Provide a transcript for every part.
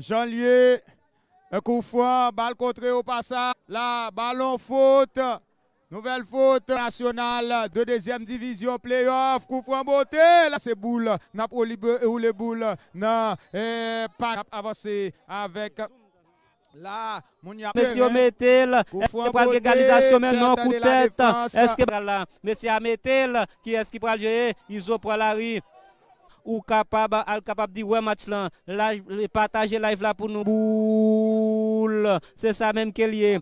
Jean-Lié, un coup balle contrée au passage. Là, ballon faute. Nouvelle faute nationale de deuxième division playoff. Coup franc beauté. Là, c'est boule. N'a pas euh, ou les boules. Non, pas avancé avec. Là, Monsieur Metel, est-ce qu'il l'égalisation maintenant, coup tête? Est-ce que Monsieur Metel, qui est-ce qui prend le Ils Iso pour la rue ou capable al capable dire ouais match là partager live là pour nous boule c'est ça même y est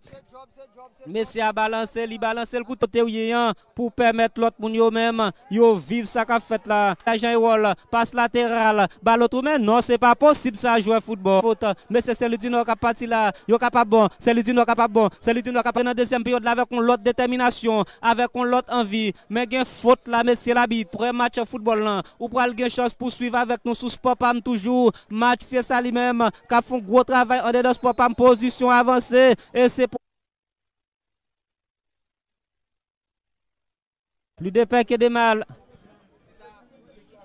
Messi a balancé il balance le coup de pour permettre l'autre moun yo même yo vivre ça qu'a fait là l'agent wall passe latéral balle l'autre mais non c'est pas possible ça jouer football mais c'est celui du nord qui parti là yo capable bon celui du nord capable bon celui du nord capable dans deuxième période là avec l'autre détermination avec l'autre envie mais une faute là Messi pour un match football là ou pour quelque chance poursuivre avec nous sous Spopam toujours. Match, c'est ça lui-même qui a fait un gros travail en dedans Spopam, position avancée. Et c'est pour. Plus de paix que de mal.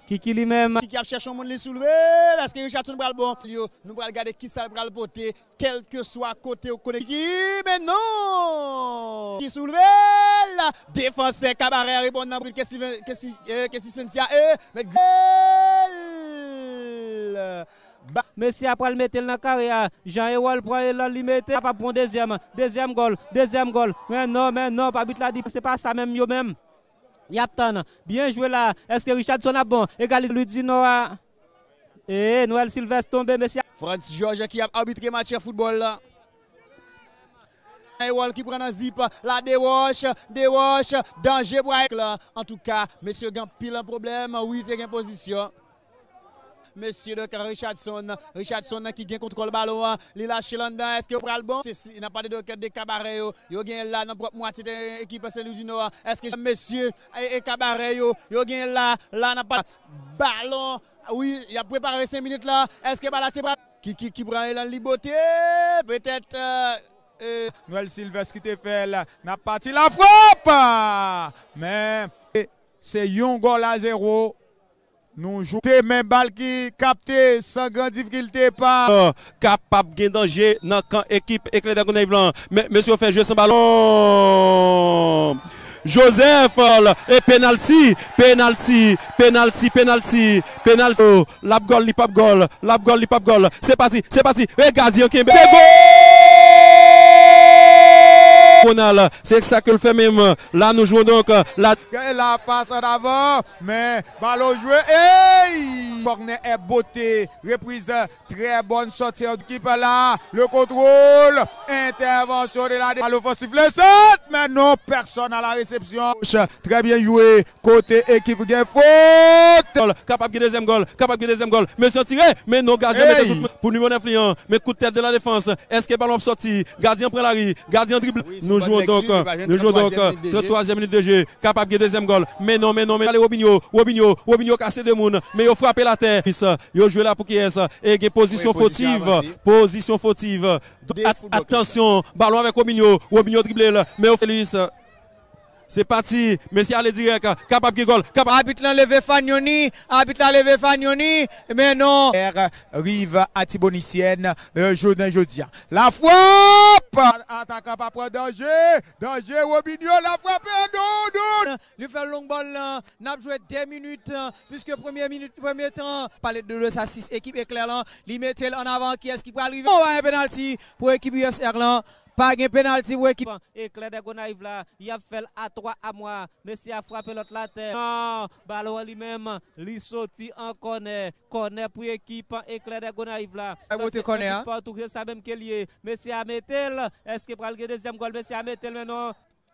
Kiki lui-même. Kiki, a cherché un monde les soulever. Est-ce que Richardson pas le bon Nous allons regarder qui ça va le porter, quel que soit côté au côté. Mais non Qui soulever défenseur cabaret a qu'est-ce que ce Cynthia eh, après le mettre dans le carré. Jean-Ewol pour la limite, Pas pour deuxième. Deuxième goal. Deuxième goal. Mais non, mais non. Pas but là dit. C'est pas ça même yo même. Yaptan. Bien joué là. Est-ce que Richardson a bon? Égalise lui dit Noah. Et eh, Noël Sylvestre tombé. Messi. france george qui a arbitré match de football là qui prend un zip, la déroche, déroche, danger pour là. En tout cas, monsieur Gan pile un problème, oui, c'est une position. Monsieur Richardson, Richardson qui gagne contre le ballon, hein, il lâche dedans est-ce qu'il prend le bon Il n'a pas de de cabaret, il gagne là dans propre moitié de l'équipe saint hein. Est-ce que monsieur et cabaret, il gagne là, là n'a pas ballon. Oui, il a préparé 5 minutes là. Est-ce que Balati qui qui qui prend la liberté Peut-être euh, eh, Noël Silvestre qui te fait la partie la frappe. Mais eh, c'est un goal à zéro. Nous jouons même bal qui capte sans grande difficulté pas euh, capable de danger dans camp équipe éclair d'Agonaï Blanc. Mais monsieur fait jouer sans ballon. Joseph et penalty, penalty, penalty, penalty, penalty. Oh, lap goal, lip goal, lap goal, lip goal. C'est parti, c'est parti. Et gardien C'est c'est ça que le fait même. Là, nous jouons donc euh, la. passe en avant, mais ballon joué. Hey! Cornet est beauté. Reprise très bonne sortie de équipe là. Le contrôle. Intervention de la défense l'offensive. Le mais non, personne à la réception. Très bien joué. Côté équipe gain faute. Capable de deuxième goal. Capable de deuxième goal. Mais tiré, mais non, gardien pour numéro 9 Mais coup de tête de la défense. Est-ce que le ballon sorti? Gardien prend la rue. Gardien dribble nous jouons donc, nous jouons donc le e minute de jeu, capable de deuxième goal. Mais non, mais non, mais allez, Robinho, Robinho, Robinho cassé de monde, mais il a frappé la terre. Il a joué là pour qui est Et il position fautive, position fautive. Attention, ballon avec Robinho, Robinho dribble, mais Félix. C'est parti, messieurs, allez direct, capable qui gol, capable. Habitant l'a Fagnoni, habite l'a Fagnoni, mais non. Rive à euh, Jodin Jodia. La frappe Attaquant pas prendre danger, danger Robinho, la frappe, non, non Lui fait long ball, n'a joué 10 minutes, hein, puisque première minute, premier temps, palette de 2 6, équipe éclairant. lui mettait en avant, qui est-ce qui va arriver On va un penalty pour l'équipe UFR Erland. Pas de penalty pour équipe. Et Claire Gonaïve là, il a fait à 3 à moi. Messi a frappé l'autre la terre. Non, ah, ballon lui-même, il sorti en corner. Corner pour l'équipe. Et Claire Gonaïve là. Il corner. tout hein? c'est ça même qu'il est. Messi a mettel. Est-ce qu'il prend le deuxième goal? Messi a mettel maintenant.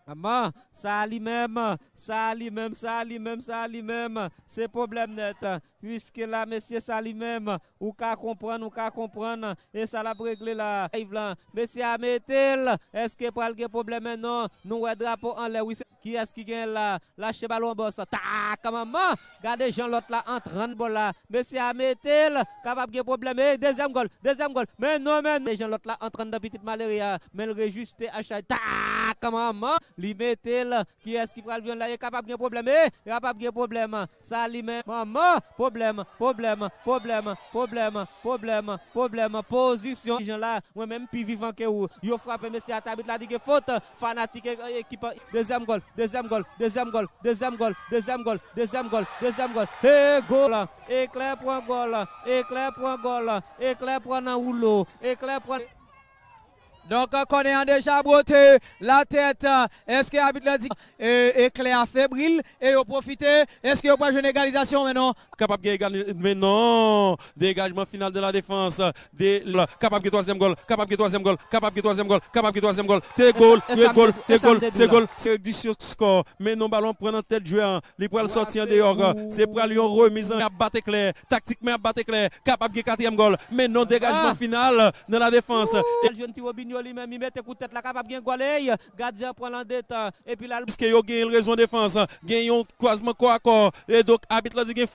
Maman, ça lui-même, ça lui-même, ça lui-même, ça lui-même, c'est problème net puisque là, monsieur, ça lui-même, ou qu'à comprendre, ou qu'à comprendre, et ça l'a réglé là. Monsieur Ametel, est-ce que a le problème maintenant, nous avons drapeau en l'air, qui est-ce qui gagne là? Lâchez ballon en ta tac, maman, gardez Jean lotte là, en train de là. Monsieur Ametel, capable de problème, et eh, deuxième goal, deuxième goal, mais non, mais non, Jean l'autre là, en train de petite malaria. Hein. mais le réjuste achat, tac, maman, lui mettez qui est-ce qui prend le là, est capable de problème, et eh, capable de problème, ça même maman, Problème, problème, problème, problème, problème, problème, position. Les gens là, moi-même, plus vivant que vous. Yo frappé, monsieur Atabit la dit que faute. Fanatique, euh, équipe. Euh, deuxième goal, deuxième goal, deuxième goal, deuxième goal, deuxième goal, deuxième goal, deuxième goal. Et goal, éclair pour un goal, éclair pour un goal, éclair pour un rouleau, éclair pour donc, on a déjà broté la tête, euh, est-ce que l'arbitre l'a dit éclair fébrile et au profité, est-ce qu'il a pas une égalisation maintenant? Capable de mais non. dégagement final de la défense, capable de troisième goal, capable de troisième goal, capable de troisième goal, capable de troisième goal, t'es goal, C'est goal, goal, c'est goal, c'est du score, mais non ballon prenant en tête joueur, Il les le sortir dehors, c'est pour lui remise en battre clair, tactiquement à battre clair, capable de quatrième goal, mais non dégagement ah. final de la défense lui-même il mettait coup de tête la capable gain gardien prend en et puis là parce que yo gagne raison défense hein. gagne croisement quoi quoi et donc arbitre dit